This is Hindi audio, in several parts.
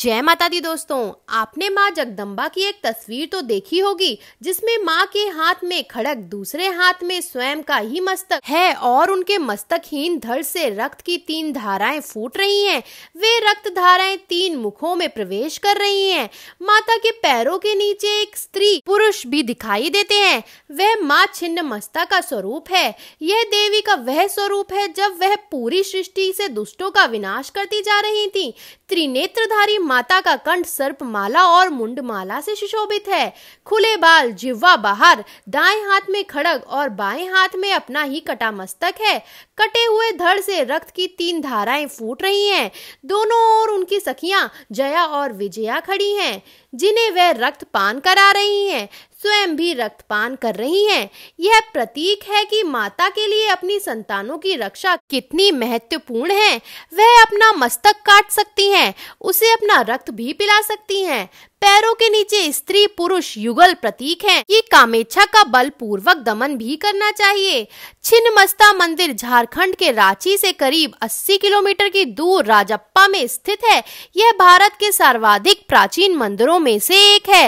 जय माता दी दोस्तों आपने माँ जगदम्बा की एक तस्वीर तो देखी होगी जिसमें माँ के हाथ में खड़क दूसरे हाथ में स्वयं का ही मस्तक है और उनके मस्तकहीन धड़ से रक्त की तीन धाराएं फूट रही हैं वे रक्त धाराएं तीन मुखों में प्रवेश कर रही हैं माता के पैरों के नीचे एक स्त्री पुरुष भी दिखाई देते हैं वह माँ छिन्न मस्ता का स्वरूप है यह देवी का वह स्वरूप है जब वह पूरी सृष्टि से दुष्टों का विनाश करती जा रही थी त्रिनेत्रधारी माता का कंठ माला और मुंड माला से सुशोभित है खुले बाल जिह्वा बाहर दाएं हाथ में खड़ग और बाएं हाथ में अपना ही कटा मस्तक है कटे हुए धड़ से रक्त की तीन धाराएं फूट रही हैं दोनों ओर उनकी सखियां जया और विजया खड़ी हैं जिन्हें वह रक्त पान करा रही हैं स्वयं भी रक्तपान कर रही हैं। यह प्रतीक है कि माता के लिए अपनी संतानों की रक्षा कितनी महत्वपूर्ण है वह अपना मस्तक काट सकती हैं, उसे अपना रक्त भी पिला सकती हैं। पैरों के नीचे स्त्री पुरुष युगल प्रतीक हैं। ये कामेच्छा का बल पूर्वक दमन भी करना चाहिए छिन्न मस्ता मंदिर झारखंड के रांची से करीब 80 किलोमीटर की दूर राजप्पा में स्थित है यह भारत के सर्वाधिक प्राचीन मंदिरों में से एक है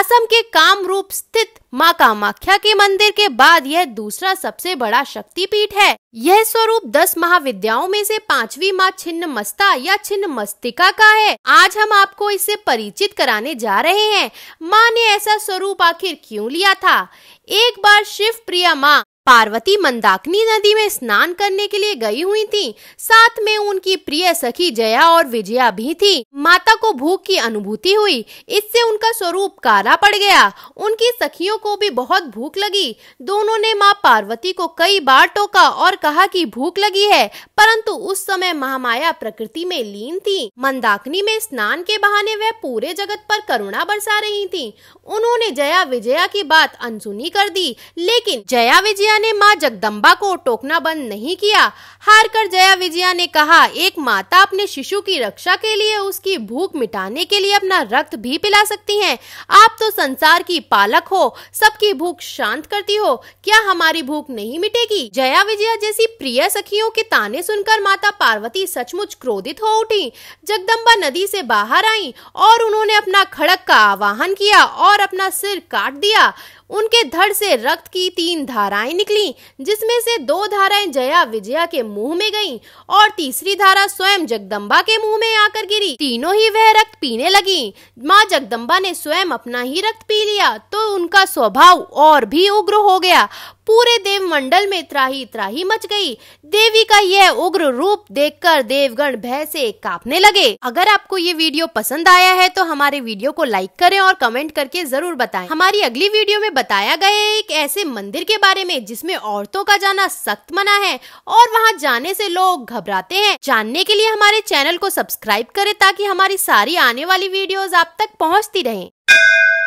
असम के कामरूप स्थित माँ कामाख्या के मंदिर के बाद यह दूसरा सबसे बड़ा शक्तिपीठ है यह स्वरूप दस महाविद्याओं में से पांचवी माँ छिन्न मस्ता या छिन्न मस्तिका का है आज हम आपको इससे परिचित कराने जा रहे हैं माँ ने ऐसा स्वरूप आखिर क्यों लिया था एक बार शिव प्रिया माँ पार्वती मंदाकिनी नदी में स्नान करने के लिए गई हुई थी साथ में उनकी प्रिय सखी जया और विजया भी थी माता को भूख की अनुभूति हुई इससे उनका स्वरूप काला पड़ गया उनकी सखियों को भी बहुत भूख लगी दोनों ने माँ पार्वती को कई बार टोका और कहा कि भूख लगी है परंतु उस समय महामाया प्रकृति में लीन थी मंदाकिनी में स्नान के बहाने वह पूरे जगत पर करुणा बरसा रही थी उन्होंने जया विजया की बात अनसुनी कर दी लेकिन जया विजया ने माँ जगदम्बा को टोकना बंद नहीं किया हार कर जया विजया ने कहा एक माता अपने शिशु की रक्षा के लिए उसकी भूख मिटाने के लिए अपना रक्त भी पिला सकती हैं आप तो संसार की पालक हो सबकी भूख शांत करती हो क्या हमारी भूख नहीं मिटेगी जया विजया जैसी प्रिय सखियों के ताने सुनकर माता पार्वती सचमुच क्रोधित हो उठी जगदम्बा नदी से बाहर आई और उन्होंने अपना खड़क का आवाहन किया और अपना सिर काट दिया उनके धड़ से रक्त की तीन धाराएं निकली निकली जिसमें से दो धाराएं जया विजया के मुंह में गईं और तीसरी धारा स्वयं जगदम्बा के मुंह में आकर गिरी तीनों ही वह रक्त पीने लगी माँ जगदम्बा ने स्वयं अपना ही रक्त पी लिया तो उनका स्वभाव और भी उग्र हो गया पूरे देव मंडल में त्राही त्राही मच गई देवी का यह उग्र रूप देखकर देवगण भय से कांपने लगे अगर आपको ये वीडियो पसंद आया है तो हमारे वीडियो को लाइक करें और कमेंट करके जरूर बताएं। हमारी अगली वीडियो में बताया गया एक ऐसे मंदिर के बारे में जिसमे औरतों का जाना सख्त मना है और वहाँ जाने ऐसी लोग घबराते हैं जानने के लिए हमारे चैनल को सब्सक्राइब करे ताकि हमारी सारी आने वाली वीडियो आप तक पहुँचती रहे